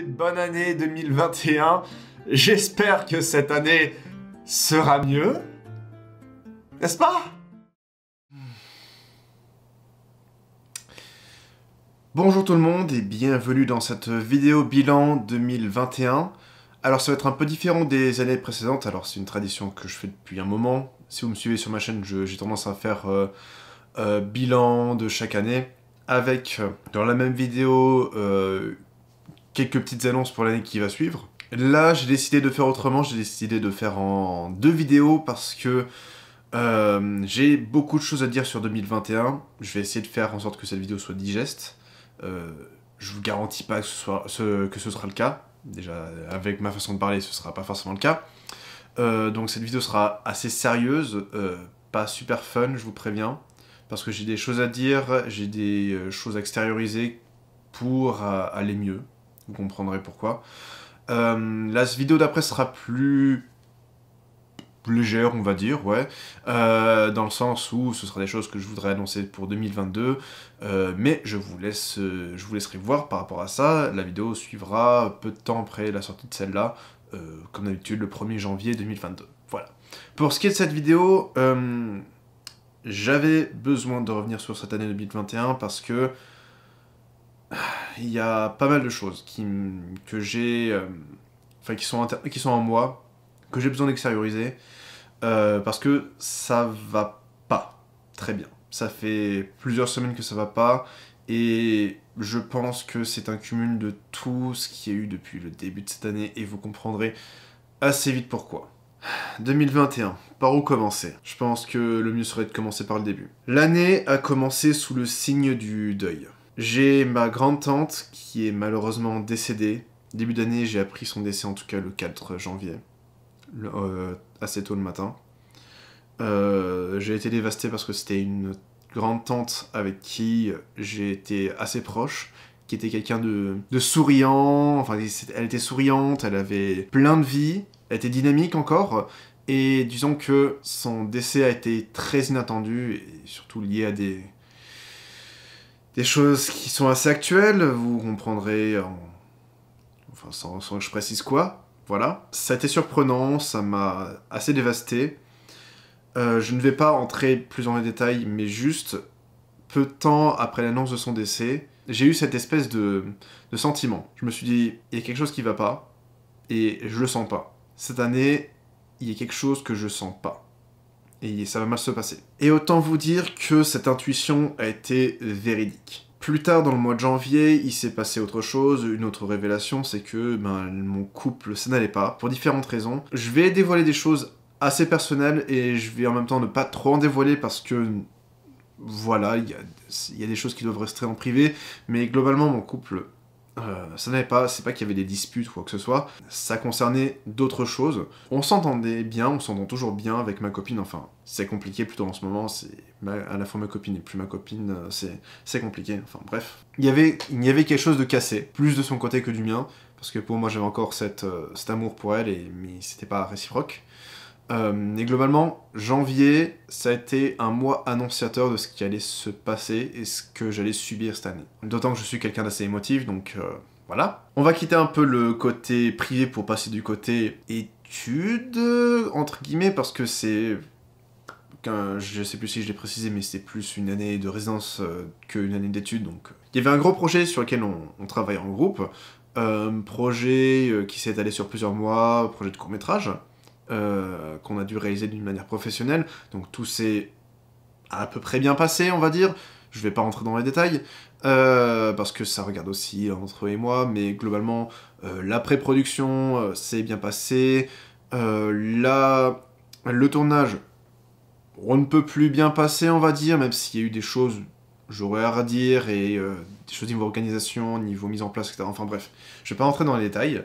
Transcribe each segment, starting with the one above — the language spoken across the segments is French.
bonne année 2021. J'espère que cette année sera mieux. N'est-ce pas Bonjour tout le monde et bienvenue dans cette vidéo bilan 2021. Alors ça va être un peu différent des années précédentes, alors c'est une tradition que je fais depuis un moment. Si vous me suivez sur ma chaîne, j'ai tendance à faire euh, euh, bilan de chaque année avec dans la même vidéo euh, quelques petites annonces pour l'année qui va suivre. Là, j'ai décidé de faire autrement, j'ai décidé de faire en deux vidéos parce que euh, j'ai beaucoup de choses à dire sur 2021. Je vais essayer de faire en sorte que cette vidéo soit digeste. Euh, je vous garantis pas que ce, soit, que ce sera le cas. Déjà, avec ma façon de parler, ce sera pas forcément le cas. Euh, donc cette vidéo sera assez sérieuse, euh, pas super fun, je vous préviens. Parce que j'ai des choses à dire, j'ai des choses à extérioriser pour aller mieux. Vous comprendrez pourquoi. Euh, la vidéo d'après sera plus légère, on va dire, ouais, euh, dans le sens où ce sera des choses que je voudrais annoncer pour 2022, euh, mais je vous, laisse, je vous laisserai voir par rapport à ça, la vidéo suivra peu de temps après la sortie de celle-là, comme d'habitude le 1er janvier 2022, voilà. Pour ce qui est de cette vidéo, j'avais besoin de revenir sur cette année 2021 parce que il y a pas mal de choses qui, que j'ai, euh, qui sont qui sont en moi, que j'ai besoin d'extérioriser euh, parce que ça va pas très bien. Ça fait plusieurs semaines que ça va pas et je pense que c'est un cumul de tout ce qu'il y a eu depuis le début de cette année et vous comprendrez assez vite pourquoi. 2021, par où commencer Je pense que le mieux serait de commencer par le début. L'année a commencé sous le signe du deuil. J'ai ma grande-tante qui est malheureusement décédée. Début d'année, j'ai appris son décès, en tout cas le 4 janvier, euh, assez tôt le matin. Euh, j'ai été dévasté parce que c'était une grande-tante avec qui j'ai été assez proche, qui était quelqu'un de, de, souriant, enfin elle était souriante, elle avait plein de vie, elle était dynamique encore, et disons que son décès a été très inattendu, et surtout lié à des des choses qui sont assez actuelles, vous comprendrez en... Enfin, sans, que je précise quoi, voilà. Ça a été surprenant, ça m'a assez dévasté. Euh, je ne vais pas entrer plus dans les détails, mais juste, peu de temps après l'annonce de son décès, j'ai eu cette espèce de, de sentiment. Je me suis dit, il y a quelque chose qui va pas, et je le sens pas. Cette année, il y a quelque chose que je sens pas et ça va mal se passer. Et autant vous dire que cette intuition a été véridique. Plus tard, dans le mois de janvier, il s'est passé autre chose, une autre révélation, c'est que ben, mon couple, ça n'allait pas, pour différentes raisons. Je vais dévoiler des choses assez personnelles, et je vais en même temps ne pas trop en dévoiler, parce que voilà, il y a, des choses qui doivent rester en privé, mais globalement, mon couple euh, ça pas, c'est pas qu'il y avait des disputes ou quoi que ce soit, ça concernait d'autres choses. On s'entendait bien, on s'entend toujours bien avec ma copine, enfin, c'est compliqué plutôt en ce moment, c'est à la fois ma copine et plus ma copine, euh, c'est compliqué, enfin bref. Il y, avait, il y avait quelque chose de cassé, plus de son côté que du mien, parce que pour moi j'avais encore cette, euh, cet amour pour elle, et, mais c'était pas réciproque. Euh, et globalement, janvier, ça a été un mois annonciateur de ce qui allait se passer et ce que j'allais subir cette année. D'autant que je suis quelqu'un d'assez émotif, donc euh, voilà. On va quitter un peu le côté privé pour passer du côté études, entre guillemets, parce que c'est je sais plus si je l'ai précisé, mais c'était plus une année de résidence euh, qu'une année d'études. Donc, il y avait un gros projet sur lequel on, travaillait en groupe, euh, projet qui s'est étalé sur plusieurs mois, projet de court métrage. Euh, qu'on a dû réaliser d'une manière professionnelle. Donc tout s'est à peu près bien passé, on va dire. Je vais pas rentrer dans les détails, euh, parce que ça regarde aussi entre eux et moi, mais globalement, euh, la pré-production s'est bien passée. Le tournage, on ne peut plus bien passer, on va dire, même s'il y a eu des choses j'aurais à redire et des choses niveau organisation, niveau mise en place, etc. Enfin bref, je vais pas rentrer dans les détails.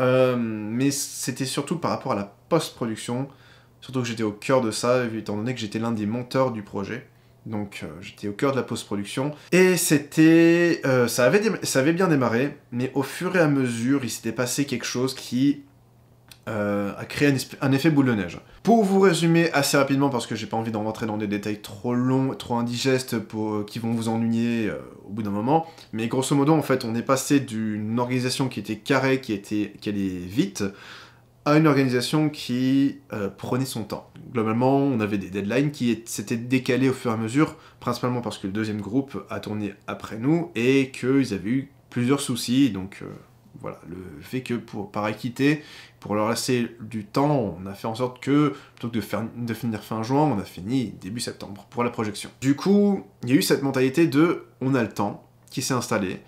Euh, mais c'était surtout par rapport à la post-production, surtout que j'étais au cœur de ça, étant donné que j'étais l'un des monteurs du projet. Donc euh, j'étais au cœur de la post-production. Et c'était... Euh, ça, avait ça avait bien démarré, mais au fur et à mesure, il s'était passé quelque chose qui à euh, créer un, effet boule de neige. Pour vous résumer assez rapidement, parce que j'ai pas envie d'en rentrer dans des détails trop longs, trop indigestes, pour, euh, qui vont vous ennuyer euh, au bout d'un moment, mais grosso modo, en fait, on est passé d'une organisation qui était carrée, qui, était, qui allait vite, à une organisation qui prenait son temps. Globalement, on avait des deadlines qui s'étaient décalées au fur et à mesure, principalement parce que le deuxième groupe a tourné après nous et qu'ils avaient eu plusieurs soucis, donc voilà, le fait que pour, par équité, pour leur laisser du temps, on a fait en sorte que, plutôt que de, faire, de finir fin juin, on a fini début septembre pour la projection. Du coup, il y a eu cette mentalité de on a le temps qui s'est installée,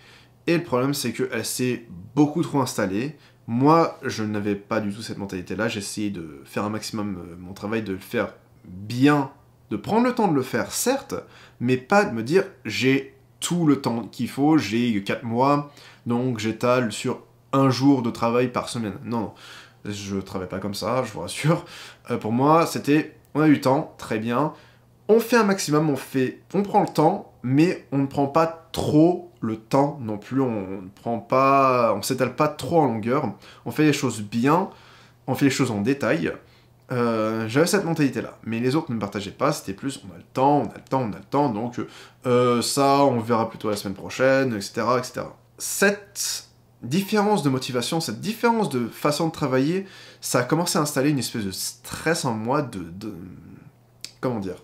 et le problème c'est qu'elle s'est beaucoup trop installée. Moi, je n'avais pas du tout cette mentalité-là, j'essayais de faire un maximum euh, mon travail, de le faire bien, de prendre le temps de le faire, certes, mais pas de me dire j'ai tout le temps qu'il faut, j'ai 4 mois, donc j'étale sur un jour de travail par semaine. Non, non, je travaille pas comme ça, je vous rassure. Euh, pour moi, c'était, on a le temps, très bien, on fait un maximum, on fait, on prend le temps, mais on ne prend pas trop le temps non plus, on ne prend pas, on s'étale pas trop en longueur, on fait les choses bien, on fait les choses en détail. Euh, j'avais cette mentalité là, mais les autres ne me partageaient pas, c'était plus on a le temps, on a le temps, on a le temps, donc euh, ça on verra plutôt la semaine prochaine, etc. etc cette différence de motivation, cette différence de façon de travailler, ça a commencé à installer une espèce de stress en moi, de... Comment dire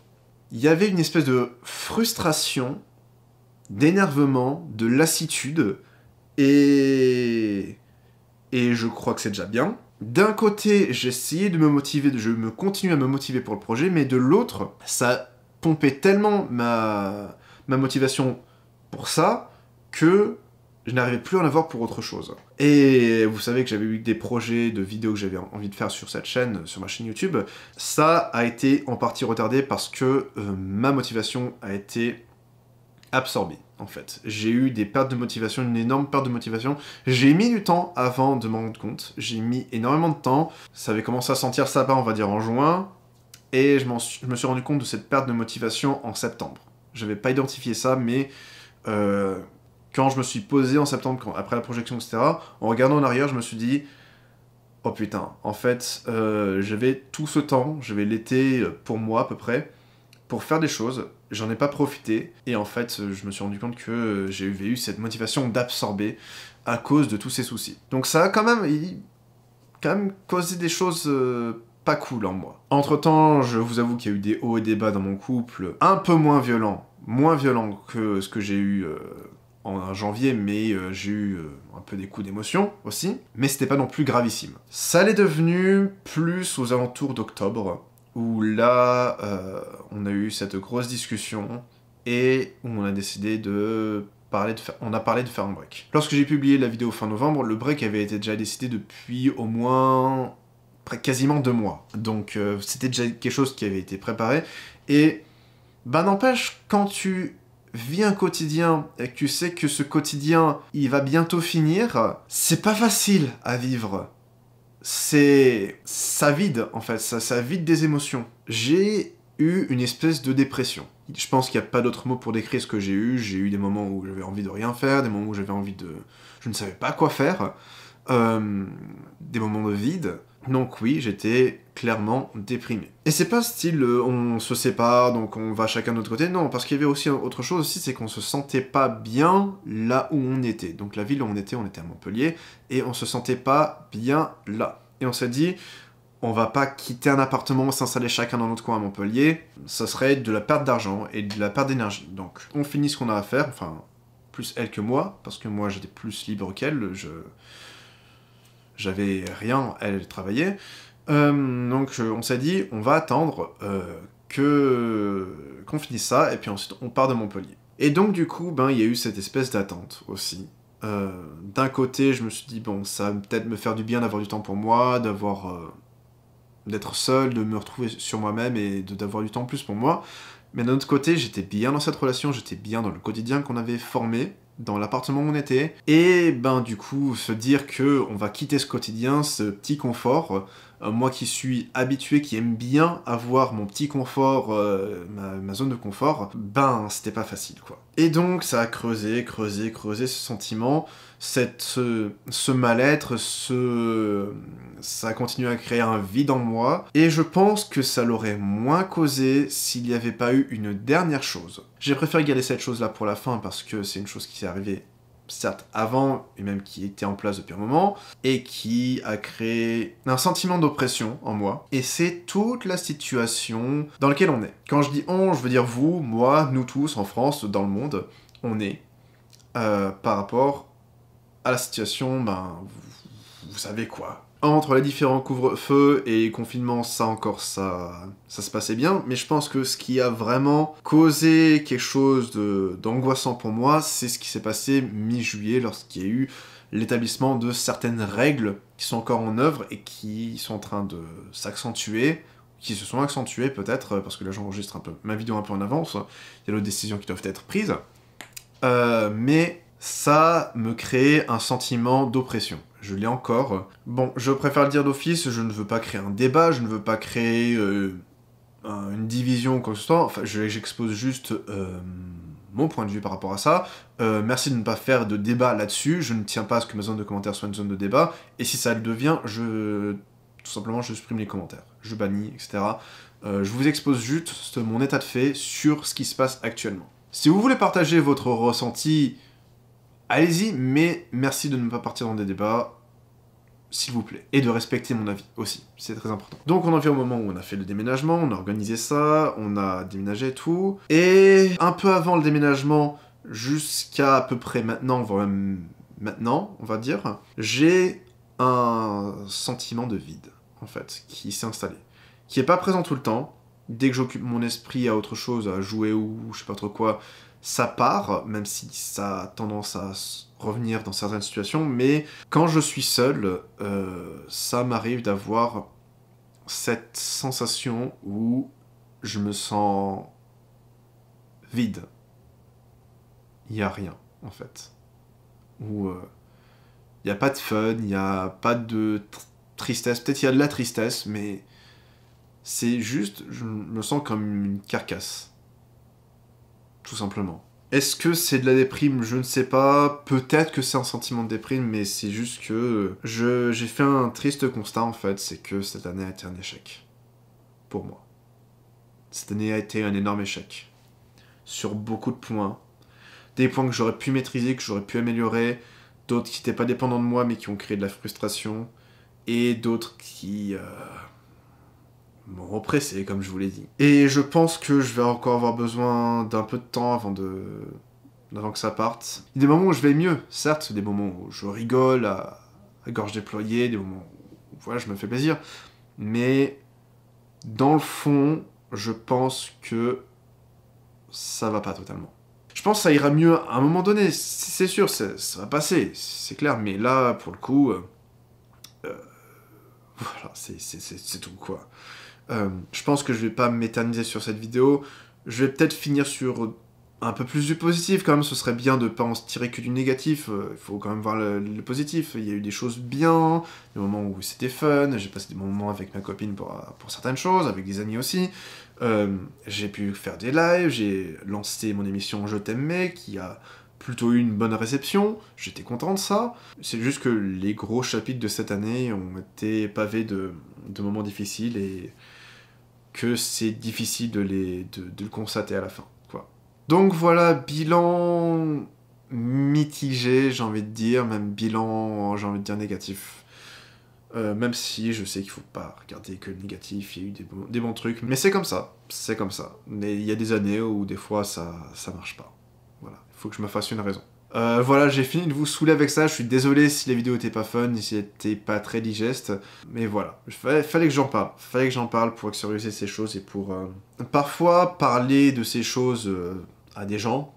Il y avait une espèce de frustration, d'énervement, de lassitude, et... Et je crois que c'est déjà bien. D'un côté, j'essayais de me motiver, je me continue à me motiver pour le projet, mais de l'autre, ça pompait tellement ma, ma motivation pour ça que je n'arrivais plus à en avoir pour autre chose. Et vous savez que j'avais eu des projets de vidéos que j'avais envie de faire sur cette chaîne, sur ma chaîne YouTube. Ça a été en partie retardé parce que euh, ma motivation a été absorbée, en fait. J'ai eu des pertes de motivation, une énorme perte de motivation. J'ai mis du temps avant de m'en rendre compte. J'ai mis énormément de temps. Ça avait commencé à sentir ça part, on va dire, en juin. Et je, me suis rendu compte de cette perte de motivation en septembre. Je n'avais pas identifié ça, mais... Euh, quand je me suis posé en septembre, après la projection, etc., en regardant en arrière, je me suis dit, oh putain, en fait, euh, j'avais tout ce temps, j'avais l'été pour moi à peu près, pour faire des choses, j'en ai pas profité, et en fait, je me suis rendu compte que j'avais eu cette motivation d'absorber à cause de tous ces soucis. Donc ça a quand même, quand même causé des choses euh, pas cool en moi. Entre temps, je vous avoue qu'il y a eu des hauts et des bas dans mon couple, un peu moins violent, moins violent que ce que j'ai eu euh, en janvier, mais euh, j'ai eu euh, un peu des coups d'émotion aussi, mais c'était pas non plus gravissime. Ça l'est devenu plus aux alentours d'octobre, où là, euh, on a eu cette grosse discussion, et où on a décidé de parler de on a parlé de faire un break. Lorsque j'ai publié la vidéo fin novembre, le break avait été déjà décidé depuis au moins quasiment deux mois. Donc c'était déjà quelque chose qui avait été préparé, et ben n'empêche, quand tu vis un quotidien et que tu sais que ce quotidien, il va bientôt finir, c'est pas facile à vivre. C'est... ça vide, en fait, ça, ça vide des émotions. J'ai eu une espèce de dépression. Je pense qu'il n'y a pas d'autre mot pour décrire ce que j'ai eu. J'ai eu des moments où j'avais envie de rien faire, des moments où j'avais envie de... Je ne savais pas quoi faire, euh, des moments de vide. Donc oui, j'étais clairement déprimé. Et c'est pas style euh, on se sépare, donc on va chacun de notre côté, non, parce qu'il y avait aussi autre chose aussi, c'est qu'on se sentait pas bien là où on était. Donc la ville où on était, on était à Montpellier, et on se sentait pas bien là. Et on s'est dit, on va pas quitter un appartement, s'installer chacun dans notre coin à Montpellier, ça serait de la perte d'argent et de la perte d'énergie. Donc on finit ce qu'on a à faire, enfin, plus elle que moi, parce que moi j'étais plus libre qu'elle, je j'avais rien, elle travaillait. Euh, donc on s'est dit, on va attendre euh, que qu'on finisse ça, et puis ensuite on part de Montpellier. Et donc du coup, ben il y a eu cette espèce d'attente aussi. Euh, d'un côté, je me suis dit bon, ça va peut-être me faire du bien d'avoir du temps pour moi, d'avoir d'être seul, de me retrouver sur moi-même et d'avoir du temps plus pour moi. Mais d'un autre côté, j'étais bien dans cette relation, j'étais bien dans le quotidien qu'on avait formé dans l'appartement où on était. Et ben du coup, se dire que on va quitter ce quotidien, ce petit confort, euh, moi qui suis habitué, qui aime bien avoir mon petit confort, euh, ma, zone de confort, ben c'était pas facile quoi. Et donc ça a creusé, creusé, creusé ce sentiment, cette, ce, mal-être, ce... ça continué à créer un vide en moi, et je pense que ça l'aurait moins causé s'il n'y avait pas eu une dernière chose. J'ai préféré garder cette chose là pour la fin parce que c'est une chose qui s'est arrivée certes avant, et même qui était en place depuis un moment, et qui a créé un sentiment d'oppression en moi. Et c'est toute la situation dans laquelle on est. Quand je dis on, je veux dire vous, moi, nous tous, en France, dans le monde, on est euh, par rapport à la situation, ben, vous savez quoi, entre les différents couvre-feux et confinements, ça encore, ça, ça se passait bien. Mais je pense que ce qui a vraiment causé quelque chose d'angoissant pour moi, c'est ce qui s'est passé mi-juillet lorsqu'il y a eu l'établissement de certaines règles qui sont encore en œuvre et qui sont en train de s'accentuer, qui se sont accentuées peut-être, euh, parce que là j'enregistre un peu ma vidéo un peu en avance, hein. il y a d'autres décisions qui doivent être prises. Euh, mais ça me crée un sentiment d'oppression je l'ai encore. Bon, je préfère le dire d'office, je ne veux pas créer un débat, je ne veux pas créer euh, une division constante, enfin j'expose juste euh, mon point de vue par rapport à ça. Euh, merci de ne pas faire de débat là-dessus, je ne tiens pas à ce que ma zone de commentaires soit une zone de débat, et si ça le devient, je... tout simplement je supprime les commentaires, je bannis, etc. je vous expose juste mon état de fait sur ce qui se passe actuellement. Si vous voulez partager votre ressenti, allez-y, mais merci de ne pas partir dans des débats s'il vous plaît, et de respecter mon avis aussi, c'est très important. Donc on en vient au moment où on a fait le déménagement, on a organisé ça, on a déménagé tout, et un peu avant le déménagement, jusqu'à à peu près maintenant, voire même maintenant, on va dire, j'ai un sentiment de vide, en fait, qui s'est installé, qui est pas présent tout le temps, dès que j'occupe mon esprit à autre chose, à jouer ou je sais pas trop quoi, ça part, même si ça a tendance à revenir dans certaines situations, mais quand je suis seul, euh, ça m'arrive d'avoir cette sensation où je me sens vide. Il n'y a rien, en fait. Où euh, il n'y a pas de fun, il n'y a pas de tristesse. Peut-être il y a de la tristesse, mais c'est juste, je me sens comme une carcasse tout simplement. Est-ce que c'est de la déprime Je ne sais pas. Peut-être que c'est un sentiment de déprime, mais c'est juste que je, j'ai fait un triste constat en fait, c'est que cette année a été un échec. Pour moi. Cette année a été un énorme échec. Sur beaucoup de points. Des points que j'aurais pu maîtriser, que j'aurais pu améliorer. D'autres qui n'étaient pas dépendants de moi, mais qui ont créé de la frustration. Et d'autres qui... Euh, represser, comme je vous l'ai dit. Et je pense que je vais encore avoir besoin d'un peu de temps avant de avant que ça parte. Il y a des moments où je vais mieux, certes, des moments où je rigole à, gorge déployée, des moments où voilà, je me fais plaisir, mais dans le fond, je pense que ça va pas totalement. Je pense que ça ira mieux à un moment donné, c'est sûr, ça, va passer, c'est clair, mais là, pour le coup, euh, euh, voilà, c'est tout quoi. Euh, je pense que je vais pas m'éterniser sur cette vidéo. Je vais peut-être finir sur un peu plus du positif quand même. Ce serait bien de pas en tirer que du négatif. Euh, il faut quand même voir le, positif. Il y a eu des choses bien, des moments où c'était fun. J'ai passé des moments avec ma copine pour, certaines choses, avec des amis aussi. Euh, j'ai pu faire des lives. J'ai lancé mon émission Je t'aime qui a plutôt eu une bonne réception, j'étais content de ça. C'est juste que les gros chapitres de cette année ont été pavés de moments difficiles et que c'est difficile de, les, de, le constater à la fin. Quoi. Donc voilà, bilan mitigé, j'ai envie de dire, même bilan, j'ai envie de dire négatif. Euh, même si je sais qu'il faut pas regarder que le négatif, il y a eu des bons, trucs, mais c'est comme ça, c'est comme ça. Mais il y a des années où des fois ça, ça marche pas. Voilà, il faut que je me fasse une raison. Euh, voilà, j'ai fini de vous saouler avec ça. Je suis désolé si la vidéo était pas fun, si elle était pas très digeste. Mais voilà, fallait, fallait que j'en parle. Fallait que j'en parle pour extérioriser ces choses et pour euh, parfois parler de ces choses euh, à des gens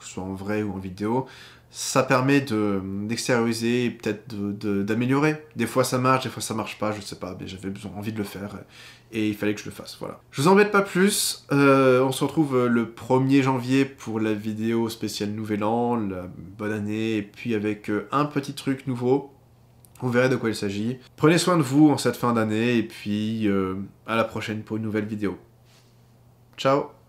que ce soit en vrai ou en vidéo, ça permet d'extérioriser et peut-être d'améliorer. De, des fois ça marche, des fois ça marche pas, je sais pas, mais j'avais besoin, envie de le faire et il fallait que je le fasse, voilà. Je vous embête pas plus, euh, on se retrouve euh, le 1er janvier pour la vidéo spéciale Nouvel An, la bonne année, et puis avec euh, un petit truc nouveau, on verrez de quoi il s'agit. Prenez soin de vous en cette fin d'année, et puis à la prochaine pour une nouvelle vidéo. Ciao